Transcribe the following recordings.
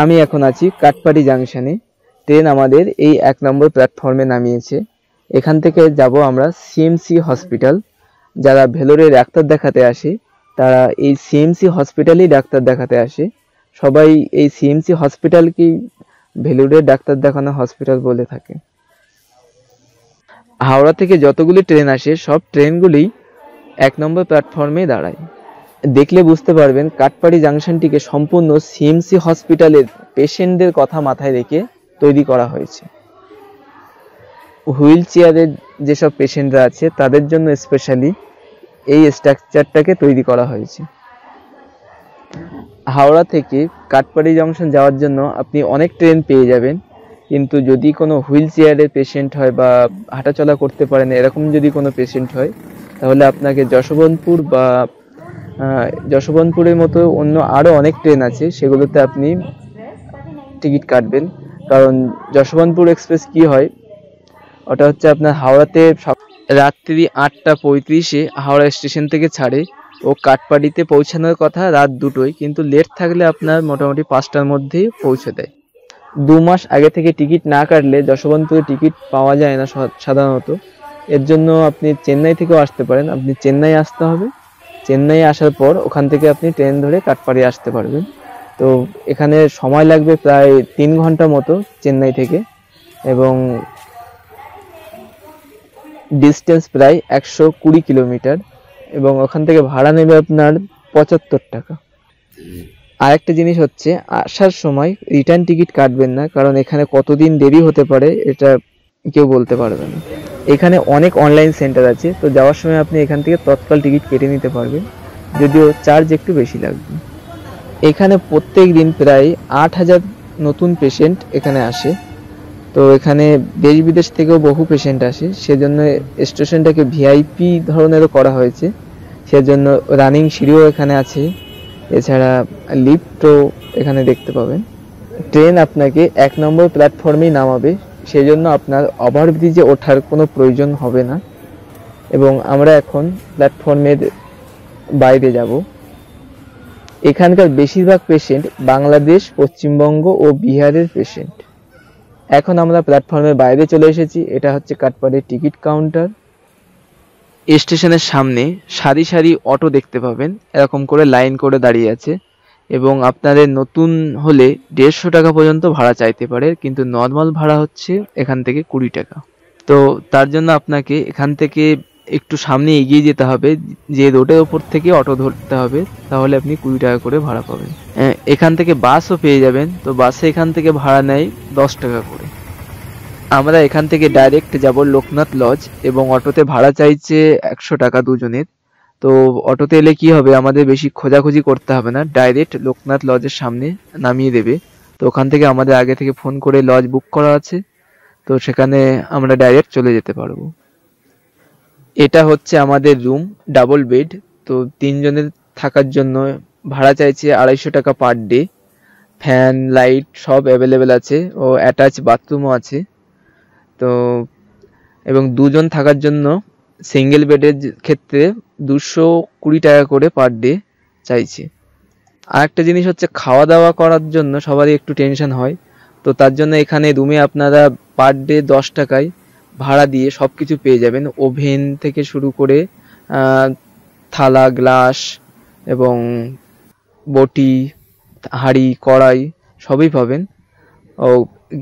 আমি এখন আছি কাটপাড়ি জাংশনে ট্রেন আমাদের এই এক নম্বর প্ল্যাটফর্মে নামিয়েছে এখান থেকে যাব আমরা সিএমসি হসপিটাল যারা ভেলোরে ডাক্তার দেখাতে আসে তারা এই সিএমসি হসপিটালেই ডাক্তার দেখাতে আসে সবাই এই সিএমসি হসপিটালকেই ভেলোরে ডাক্তার দেখানো হসপিটাল বলে থাকে হাওড়া থেকে যতগুলি ট্রেন আসে সব ট্রেনগুলি এক নম্বর প্ল্যাটফর্মে দাঁড়ায় দেখলে বুঝতে পারবেন কাটপাড়ি জাংশনটিকে সম্পূর্ণ সিএমসি হসপিটালের পেশেন্টদের কথা মাথায় রেখে তৈরি করা হয়েছে হুইল চেয়ারের যেসব পেশেন্টরা আছে তাদের জন্য স্পেশালি এই স্ট্রাকচারটাকে তৈরি করা হয়েছে হাওড়া থেকে কাটপাড়ি জংশন যাওয়ার জন্য আপনি অনেক ট্রেন পেয়ে যাবেন কিন্তু যদি কোনো হুইল চেয়ারের পেশেন্ট হয় বা হাঁটাচলা করতে পারেন এরকম যদি কোনো পেশেন্ট হয় তাহলে আপনাকে যশবন্তপুর বা যশবন্তপুরের মতো অন্য আরও অনেক ট্রেন আছে সেগুলোতে আপনি টিকিট কাটবেন কারণ যশবন্তপুর এক্সপ্রেস কি হয় ওটা হচ্ছে আপনার হাওড়াতে রাত্রি আটটা পঁয়ত্রিশে হাওড়া স্টেশন থেকে ছাড়ে ও কাটপাড়িতে পৌঁছানোর কথা রাত দুটোই কিন্তু লেট থাকলে আপনার মোটামুটি পাঁচটার মধ্যেই পৌঁছে দেয় দু মাস আগে থেকে টিকিট না কাটলে যশবন্তপুরে টিকিট পাওয়া যায় না সাধারণত এর জন্য আপনি চেন্নাই থেকেও আসতে পারেন আপনি চেন্নাই আসতে হবে চেন্নাই আসার পর ওখান থেকে আপনি ট্রেন ধরে কাটপাড়ি আসতে পারবেন তো এখানে সময় লাগবে প্রায় তিন ঘন্টা মতো চেন্নাই থেকে এবং ডিস্টেন্স প্রায় একশো কুড়ি কিলোমিটার এবং ওখান থেকে ভাড়া নেবে আপনার পঁচাত্তর টাকা আর একটা জিনিস হচ্ছে আসার সময় রিটার্ন টিকিট কাটবেন না কারণ এখানে কতদিন দেরি হতে পারে এটা কেউ বলতে পারবে না এখানে অনেক অনলাইন সেন্টার আছে তো যাওয়ার সময় আপনি এখান থেকে তৎকাল টিকিট কেটে নিতে পারবেন যদিও চার্জ একটু বেশি লাগবে এখানে প্রত্যেক দিন প্রায় আট হাজার নতুন পেশেন্ট এখানে আসে তো এখানে দেশ বিদেশ থেকেও বহু পেশেন্ট আসে সেজন্য স্টেশনটাকে ভিআইপি ধরনেরও করা হয়েছে সেজন্য রানিং সিঁড়িও এখানে আছে এছাড়া লিফ্টও এখানে দেখতে পাবেন ট্রেন আপনাকে এক নম্বর প্ল্যাটফর্মেই নামাবে সেই জন্য আপনার ওভারব্রিজে ওঠার কোনো প্রয়োজন হবে না এবং আমরা এখন প্ল্যাটফর্মের বাইরে যাব এখানকার বেশিরভাগ পেশেন্ট বাংলাদেশ পশ্চিমবঙ্গ ও বিহারের পেশেন্ট এখন আমরা প্ল্যাটফর্মের বাইরে চলে এসেছি এটা হচ্ছে কাটপাড়ের টিকিট কাউন্টার স্টেশনের সামনে সারি সারি অটো দেখতে পাবেন এরকম করে লাইন করে দাঁড়িয়ে আছে এবং আপনাদের নতুন হলে দেড়শো টাকা পর্যন্ত ভাড়া চাইতে পারে কিন্তু নর্মাল ভাড়া হচ্ছে এখান থেকে কুড়ি টাকা তো তার জন্য আপনাকে এখান থেকে একটু সামনে এগিয়ে যেতে হবে যে রোডের ওপর থেকে অটো ধরতে হবে তাহলে আপনি কুড়ি টাকা করে ভাড়া পাবেন এখান থেকে বাসও পেয়ে যাবেন তো বাসে এখান থেকে ভাড়া নেয় দশ টাকা করে আমরা এখান থেকে ডাইরেক্ট যাব লোকনাথ লজ এবং অটোতে ভাড়া চাইছে একশো টাকা দুজনের তো অটোতে এলে কি হবে আমাদের বেশি খোঁজাখুঁজি করতে হবে না ডাইরেক্ট লোকনাথ লজের সামনে নামিয়ে দেবে তো ওখান থেকে আমাদের আগে থেকে ফোন করে লজ বুক করা আছে তো সেখানে আমরা ডাইরেক্ট চলে যেতে পারবো এটা হচ্ছে আমাদের রুম ডাবল বেড তো তিনজনের থাকার জন্য ভাড়া চাইছে আড়াইশো টাকা পার ডে ফ্যান লাইট সব অ্যাভেলেবেল আছে ও অ্যাটাচ বাথরুমও আছে তো এবং দুজন থাকার জন্য সিঙ্গেল বেডের ক্ষেত্রে দুশো কুড়ি টাকা করে পার ডে চাইছে একটা জিনিস হচ্ছে খাওয়া দাওয়া করার জন্য সবারই একটু টেনশন হয় তো তার জন্য এখানে রুমে আপনারা পার ডে দশ টাকায় ভাড়া দিয়ে সব কিছু পেয়ে যাবেন ওভেন থেকে শুরু করে থালা গ্লাস এবং বটি হাঁড়ি কড়াই সবই পাবেন ও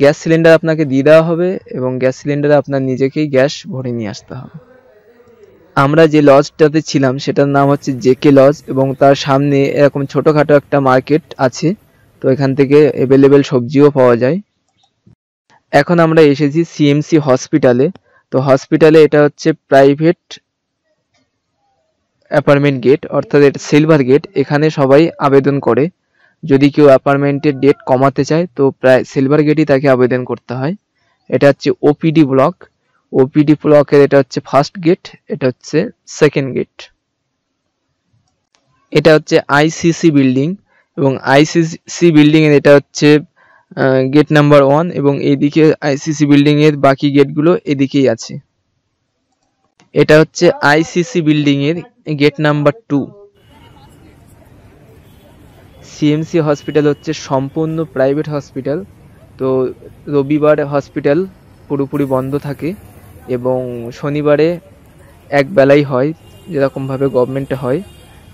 গ্যাস সিলিন্ডার আপনাকে দিয়ে দেওয়া হবে এবং গ্যাস সিলিন্ডারে আপনার নিজেকেই গ্যাস ভরে নিয়ে আসতে হবে আমরা যে লজটাতে ছিলাম সেটার নাম হচ্ছে জেকে লজ এবং তার সামনে এরকম ছোটোখাটো একটা মার্কেট আছে তো এখান থেকে অ্যাভেলেবেল সবজিও পাওয়া যায় এখন আমরা এসেছি সিএমসি হসপিটালে তো হসপিটালে এটা হচ্ছে প্রাইভেট অ্যাপার্টমেন্ট গেট অর্থাৎ এটা সিলভার গেট এখানে সবাই আবেদন করে যদি কেউ অ্যাপার্টমেন্টের ডেট কমাতে চায় তো প্রায় সিলভার গেটই তাকে আবেদন করতে হয় এটা হচ্ছে ওপিডি ব্লক ওপিডি ব্লকের এটা হচ্ছে ফার্স্ট গেট এটা হচ্ছে সেকেন্ড গেট এটা হচ্ছে আইসিসি বিল্ডিং এবং আইসিসি বিল্ডিংয়ের এটা হচ্ছে গেট নাম্বার ওয়ান এবং এইদিকে আইসিসি বিল্ডিংয়ের বাকি গেটগুলো এদিকেই আছে এটা হচ্ছে আইসিসি বিল্ডিংয়ের gate number two CMC hospital হচ্ছে সম্পূর্ণ প্রাইভেট হসপিটাল তো রবিবার হসপিটাল পুরোপুরি বন্ধ থাকে এবং শনিবারে এক বেলাই হয় যেরকমভাবে গভর্নমেন্টে হয়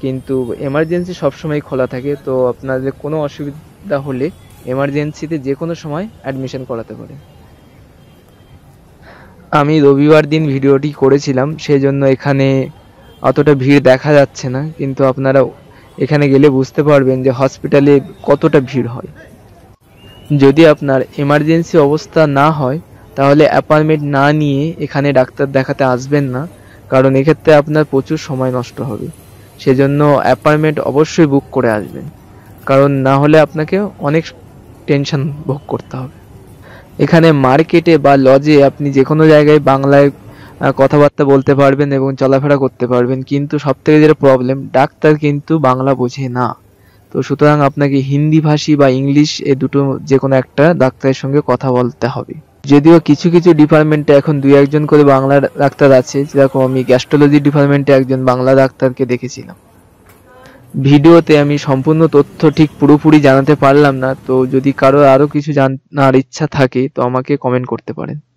কিন্তু এমার্জেন্সি সবসময় খোলা থাকে তো আপনাদের কোনো অসুবিধা হলে এমার্জেন্সিতে যে কোনো সময় অ্যাডমিশন করাতে পারে আমি রবিবার দিন ভিডিওটি করেছিলাম সেই জন্য এখানে অতটা ভিড় দেখা যাচ্ছে না কিন্তু আপনারা এখানে গেলে বুঝতে পারবেন যে হসপিটালে কতটা ভিড় হয় যদি আপনার এমার্জেন্সি অবস্থা না হয় তাহলে অ্যাপয়েন্টমেন্ট না নিয়ে এখানে ডাক্তার দেখাতে আসবেন না কারণ এক্ষেত্রে আপনার প্রচুর সময় নষ্ট হবে সেজন্য অ্যাপয়েন্টমেন্ট অবশ্যই বুক করে আসবেন কারণ না হলে আপনাকে অনেক টেনশন ভোগ করতে হবে এখানে মার্কেটে বা লজে আপনি যে কোনো জায়গায় বাংলায় কথাবার্তা বলতে পারবেন এবং চলাফেরা করতে পারবেন কিন্তু সবথেকে যেটা প্রবলেম ডাক্তার কিন্তু বাংলা বোঝে না তো সুতরাং আপনাকে হিন্দি ভাষী বা ইংলিশ এ দুটো যে কোনো একটা ডাক্তারের সঙ্গে কথা বলতে হবে যদিও কিছু কিছু ডিপার্টমেন্টে এখন দুই একজন করে বাংলা ডাক্তার আছে যেরকম আমি গ্যাস্ট্রোলজি ডিপার্টমেন্টে একজন বাংলা ডাক্তারকে দেখেছিলাম ভিডিওতে আমি সম্পূর্ণ তথ্য ঠিক পুরোপুরি জানাতে পারলাম না তো যদি কারো আরও কিছু জানার ইচ্ছা থাকে তো আমাকে কমেন্ট করতে পারেন